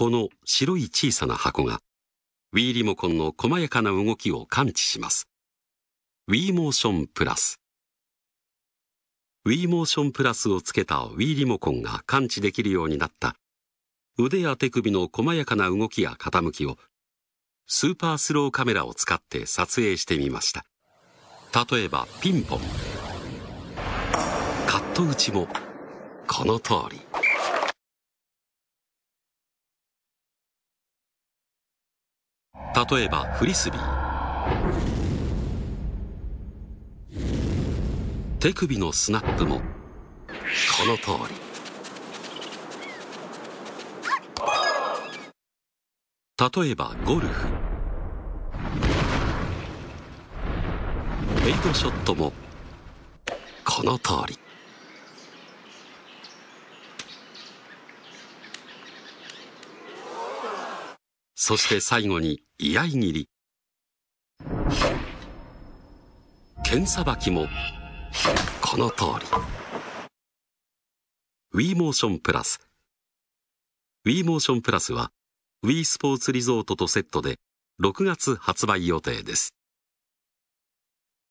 この白い小さな箱が w i ーリモコンの細やかな動きを感知します w ィーモーションプラス w i ーモーションプラスをつけた w i ーリモコンが感知できるようになった腕や手首の細やかな動きや傾きをスーパースローカメラを使って撮影してみました例えばピンポンカット打ちもこの通り例えばフリスビー手首のスナップもこのとおり例えばゴルフフェイトショットもこのとおり。そして最後に居合斬り剣さばきもこの通り w e モーションプラス w e モーションプラスは w e スポーツリゾートとセットで6月発売予定です